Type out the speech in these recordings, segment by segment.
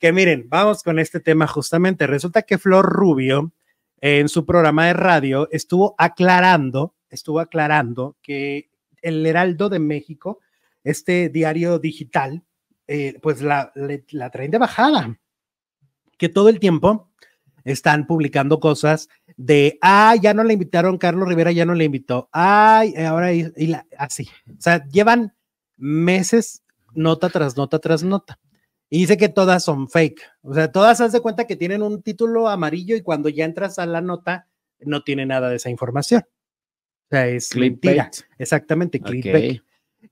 Que miren, vamos con este tema justamente. Resulta que Flor Rubio en su programa de radio estuvo aclarando, estuvo aclarando que el Heraldo de México, este diario digital, eh, pues la, traen de bajada, que todo el tiempo están publicando cosas de, ah, ya no le invitaron, Carlos Rivera ya no le invitó, ay, ahora así. O sea, llevan meses nota tras nota tras nota. Y dice que todas son fake. O sea, todas haz de cuenta que tienen un título amarillo y cuando ya entras a la nota, no tiene nada de esa información. O sea, es mentira. Exactamente,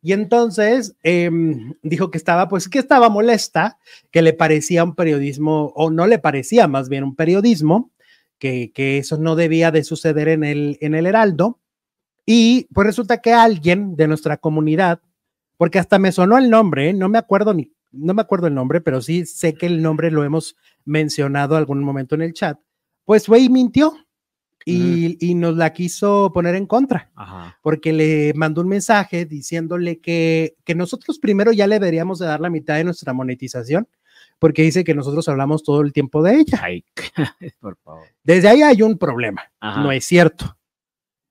Y entonces em, dijo que estaba, pues que estaba molesta, que le parecía un periodismo, o no le parecía más bien un periodismo, que, eso no debía de suceder en el, en el Heraldo. Y pues resulta que alguien de nuestra comunidad, porque hasta me sonó el nombre, ¿eh? no me acuerdo ni no me acuerdo el nombre, pero sí sé que el nombre lo hemos mencionado algún momento en el chat, pues fue mintió y, mintió mm. y, nos la quiso poner en contra, porque le mandó un mensaje diciéndole que, que nosotros primero ya le deberíamos de dar la mitad de nuestra monetización, porque dice que nosotros hablamos todo el tiempo de ella. Desde ahí hay un problema, no es cierto.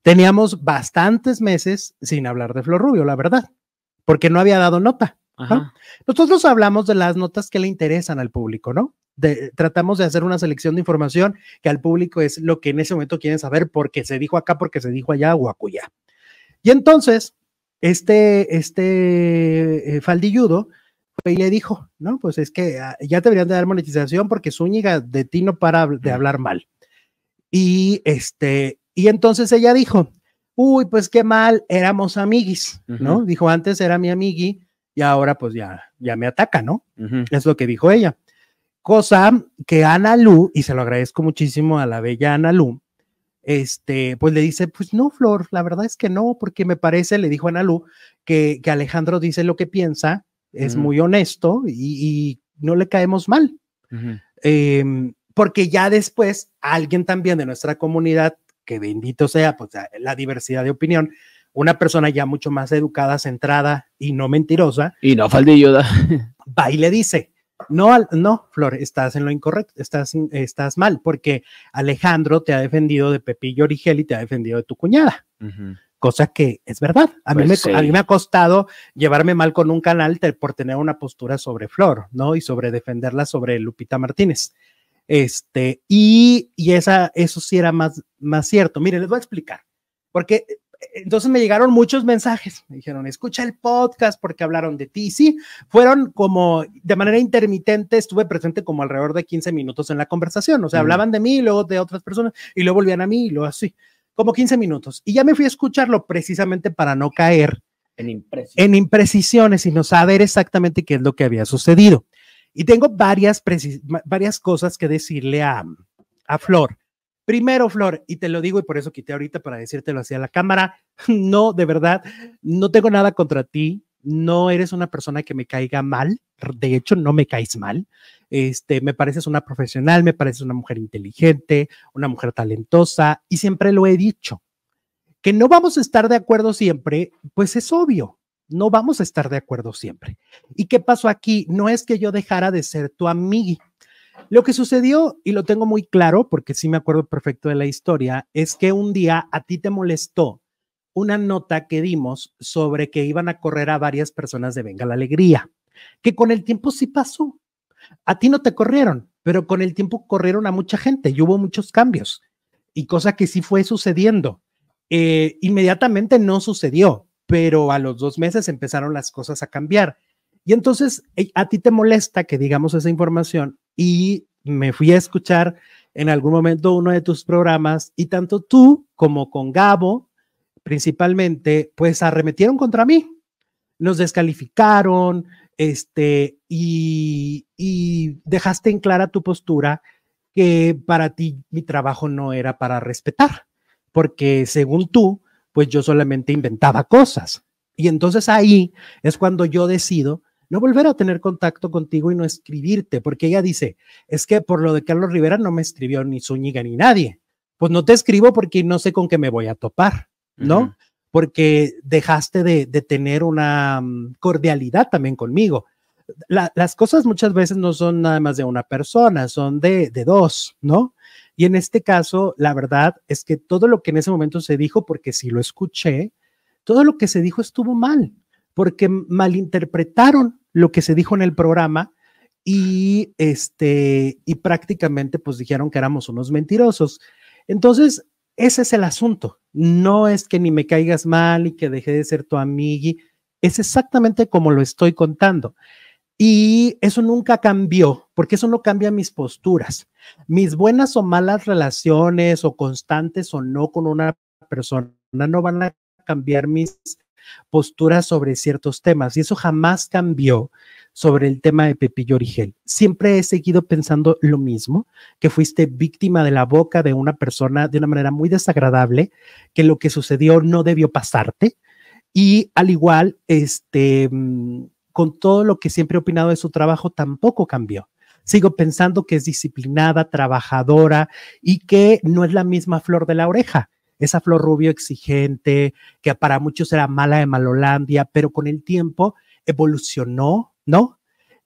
Teníamos bastantes meses sin hablar de Flor Rubio, la verdad, porque no había dado nota. Nosotros hablamos de las notas que le interesan al público, ¿no? tratamos de hacer una selección de información que al público es lo que en ese momento quieren saber porque se dijo acá, porque se dijo allá o acullá. Y entonces, este, este eh, faldilludo le dijo, no, pues es que ah, ya te deberían de dar monetización porque Zúñiga de ti no para de hablar mal. Y este, y entonces ella dijo, uy, pues qué mal, éramos amiguis, ¿no? Dijo, antes era mi amigui, y ahora pues ya, ya me ataca, ¿no? Es lo que dijo ella. Cosa que Ana Lu, y se lo agradezco muchísimo a la bella Ana Lu, este, pues le dice, pues no, Flor, la verdad es que no, porque me parece, le dijo Ana Lu, que, que Alejandro dice lo que piensa, es muy honesto y, no le caemos mal. Em, porque ya después alguien también de nuestra comunidad, que bendito sea, pues la diversidad de opinión, una persona ya mucho más educada, centrada y no mentirosa. Y no faldilluda. Va y le dice, no, no, Flor, estás en lo incorrecto, estás, estás mal, porque Alejandro te ha defendido de Pepillo Origel y te ha defendido de tu cuñada. Cosa que es verdad. A, mí pues me, a mí me ha costado llevarme mal con un canal por tener una postura sobre Flor, ¿no? Y sobre defenderla sobre Lupita Martínez. Este, y, esa, eso sí era más, más cierto. Mire, les voy a explicar. Porque entonces me llegaron muchos mensajes, me dijeron, escucha el podcast porque hablaron de ti. sí, fueron como de manera intermitente, estuve presente como alrededor de 15 minutos en la conversación, o sea, hablaban de mí, y luego de otras personas, y luego volvían a mí, y luego así, como 15 minutos. Y ya me fui a escucharlo precisamente para no caer en, imprecisiones, en imprecisiones y no saber exactamente qué es lo que había sucedido. Y tengo varias, varias cosas que decirle a, a Flor. Primero, Flor, y te lo digo y por eso quité ahorita para decírtelo hacia la cámara, no, de verdad, no tengo nada contra ti, no eres una persona que me caiga mal, de hecho no me caes mal, este, me pareces una profesional, me pareces una mujer inteligente, una mujer talentosa y siempre lo he dicho. Que no vamos a estar de acuerdo siempre, pues es obvio, no vamos a estar de acuerdo siempre. ¿Y qué pasó aquí? No es que yo dejara de ser tu amiga, lo que sucedió, y lo tengo muy claro porque sí me acuerdo perfecto de la historia, es que un día a ti te molestó una nota que dimos sobre que iban a correr a varias personas de Venga la Alegría, que con el tiempo sí pasó. A ti no te corrieron, pero con el tiempo corrieron a mucha gente y hubo muchos cambios y cosa que sí fue sucediendo. Eh, inmediatamente no sucedió, pero a los dos meses empezaron las cosas a cambiar. Y entonces eh, a ti te molesta que digamos esa información y me fui a escuchar en algún momento uno de tus programas y tanto tú como con Gabo, principalmente, pues arremetieron contra mí, nos descalificaron, este, y dejaste en clara tu postura que para ti mi trabajo no era para respetar, porque según tú, pues yo solamente inventaba cosas. Y entonces ahí es cuando yo decido no volver a tener contacto contigo y no escribirte, porque ella dice, es que por lo de Carlos Rivera no me escribió ni Zúñiga ni nadie. Pues no te escribo porque no sé con qué me voy a topar, ¿no? Porque dejaste de, tener una mm, cordialidad también conmigo. las cosas muchas veces no son nada más de una persona, son de, de dos, ¿no? Y en este caso, la verdad es que todo lo que en ese momento se dijo, porque si lo escuché, todo lo que se dijo estuvo mal porque malinterpretaron lo que se dijo en el programa y, este, y prácticamente pues dijeron que éramos unos mentirosos. Entonces, ese es el asunto. No es que ni me caigas mal y que dejé de ser tu amigui. Es exactamente como lo estoy contando. Y eso nunca cambió, porque eso no cambia mis posturas. Mis buenas o malas relaciones o constantes o no con una persona no van a cambiar mis postura sobre ciertos temas y eso jamás cambió sobre el tema de Pepillo Origel. Siempre he seguido pensando lo mismo, que fuiste víctima de la boca de una persona de una manera muy desagradable, que lo que sucedió no debió pasarte y al igual, este, mm, con todo lo que siempre he opinado de su trabajo, tampoco cambió. Sigo pensando que es disciplinada, trabajadora y que no es la misma flor de la oreja esa Flor Rubio exigente, que para muchos era mala de Malolandia, pero con el tiempo evolucionó, ¿no?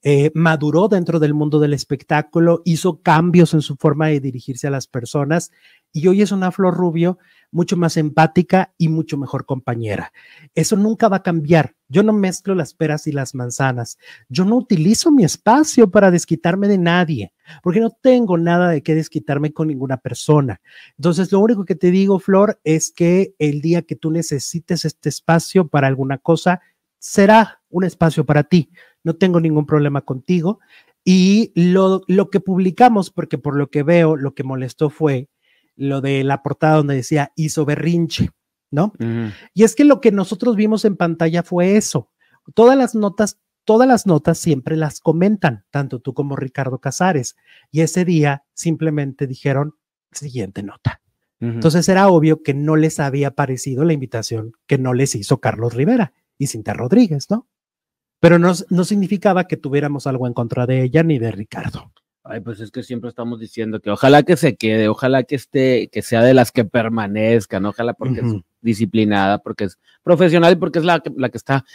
Eh, maduró dentro del mundo del espectáculo, hizo cambios en su forma de dirigirse a las personas y hoy es una Flor Rubio mucho más empática y mucho mejor compañera. Eso nunca va a cambiar. Yo no mezclo las peras y las manzanas. Yo no utilizo mi espacio para desquitarme de nadie porque no tengo nada de qué desquitarme con ninguna persona. Entonces, lo único que te digo, Flor, es que el día que tú necesites este espacio para alguna cosa, será un espacio para ti. No tengo ningún problema contigo. Y lo, que publicamos, porque por lo que veo, lo que molestó fue lo de la portada donde decía hizo berrinche, ¿no? Y es que lo que nosotros vimos en pantalla fue eso. Todas las notas todas las notas siempre las comentan, tanto tú como Ricardo Casares. Y ese día simplemente dijeron, siguiente nota. Entonces era obvio que no les había parecido la invitación que no les hizo Carlos Rivera y Cinta Rodríguez, ¿no? Pero no, no significaba que tuviéramos algo en contra de ella ni de Ricardo. Ay, pues es que siempre estamos diciendo que ojalá que se quede, ojalá que esté, que sea de las que permanezcan, ojalá porque es disciplinada, porque es profesional y porque es la, la que está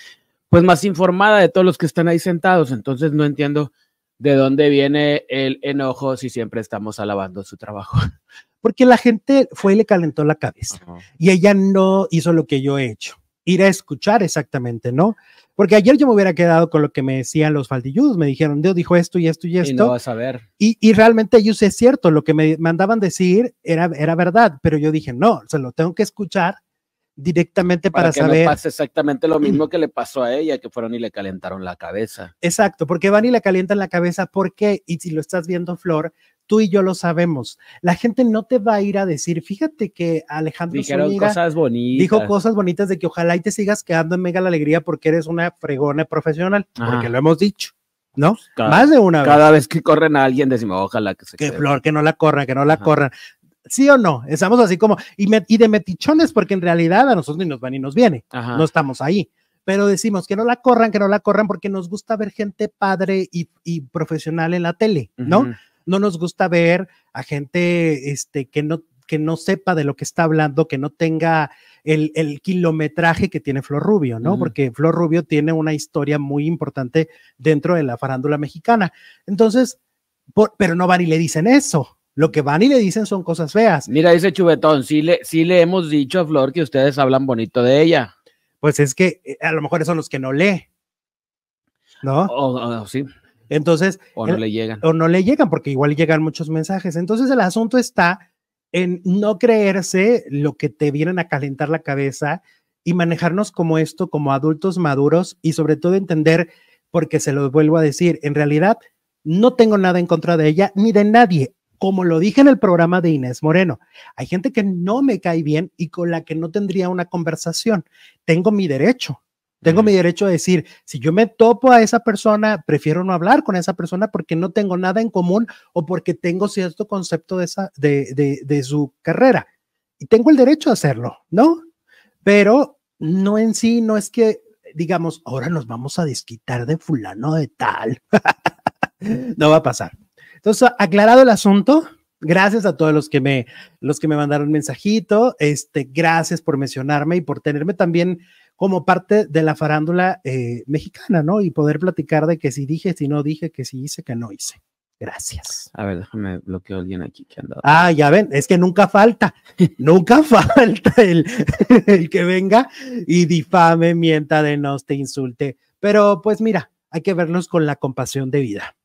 pues más informada de todos los que están ahí sentados. Entonces no entiendo de dónde viene el enojo si siempre estamos alabando su trabajo. Porque la gente fue y le calentó la cabeza y ella no hizo lo que yo he hecho, ir a escuchar exactamente, ¿no? Porque ayer yo me hubiera quedado con lo que me decían los faldilludos, me dijeron, Dios dijo esto y esto y esto. Y no vas a ver. Y, realmente ellos es cierto, lo que me mandaban decir era, era verdad, pero yo dije, no, se lo tengo que escuchar directamente para, para que saber. No pase exactamente lo mismo que le pasó a ella, que fueron y le calentaron la cabeza. Exacto, porque van y le calientan la cabeza, porque, y si lo estás viendo, Flor, tú y yo lo sabemos. La gente no te va a ir a decir, fíjate que Alejandro Dijeron cosas bonitas. dijo cosas bonitas de que ojalá y te sigas quedando en Mega la Alegría porque eres una fregona profesional, porque lo hemos dicho. ¿No? Más de una vez. Cada vez que corren a alguien decimos, ojalá que se que Flor, que no la corran, que no la corran. ¿Sí o no? Estamos así como, y, de metichones, porque en realidad a nosotros ni nos van ni nos viene, no estamos ahí. Pero decimos que no la corran, que no la corran, porque nos gusta ver gente padre y, profesional en la tele, ¿no? No nos gusta ver a gente este, que, no, que no sepa de lo que está hablando, que no tenga el, kilometraje que tiene Flor Rubio, ¿no? Porque Flor Rubio tiene una historia muy importante dentro de la farándula mexicana. Entonces, pero no van y le dicen eso. Lo que van y le dicen son cosas feas. Mira, dice Chubetón, sí le, sí le hemos dicho a Flor que ustedes hablan bonito de ella. Pues es que eh, a lo mejor son los que no lee. ¿No? O, sí. Entonces. O no eh, le llegan. O no le llegan, porque igual llegan muchos mensajes. Entonces el asunto está en no creerse lo que te vienen a calentar la cabeza y manejarnos como esto, como adultos maduros y sobre todo entender, porque se los vuelvo a decir, en realidad no tengo nada en contra de ella ni de nadie como lo dije en el programa de Inés Moreno, hay gente que no me cae bien y con la que no tendría una conversación. Tengo mi derecho, tengo mi derecho a decir, si yo me topo a esa persona, prefiero no hablar con esa persona porque no tengo nada en común o porque tengo cierto concepto de, su carrera. Y tengo el derecho a hacerlo, ¿no? Pero no en sí, no es que digamos, ahora nos vamos a desquitar de fulano de tal. no va a pasar. Entonces, aclarado el asunto, gracias a todos los que me, los que me mandaron mensajito, este, gracias por mencionarme y por tenerme también como parte de la farándula eh, mexicana, ¿no? Y poder platicar de que si dije, si no dije, que si hice, que no hice. Gracias. A ver, déjame bloquear a alguien aquí que anda. Ah, ya ven, es que nunca falta, nunca falta el, el, que venga y difame, mienta, de te insulte. Pero pues mira, hay que verlos con la compasión de vida.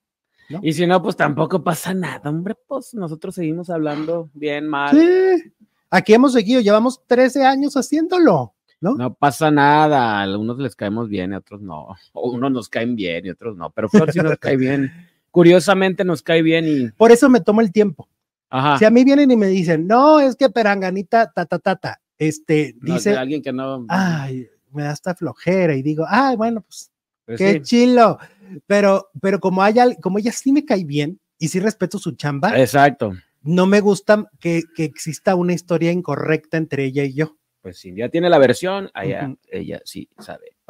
Y si no, pues tampoco pasa nada, hombre, pues nosotros seguimos hablando bien mal. Sí, aquí hemos seguido, llevamos 13 años haciéndolo. ¿No? ¿no? pasa nada, a algunos les caemos bien y a otros no, o unos nos caen bien y otros no, pero Flor nos cae bien, curiosamente nos cae bien y... Por eso me tomo el tiempo. Ajá. Si a mí vienen y me dicen, no, es que Peranganita, ta, ta, ta, ta, este, no, dice... alguien que no... Ay, me da hasta flojera y digo, ay, bueno, pues pues qué chilo. Pero, pero como, haya, como ella sí me cae bien y sí respeto su chamba. Exacto. No me gusta que, que exista una historia incorrecta entre ella y yo. Pues si ya tiene la versión, ella sí sabe.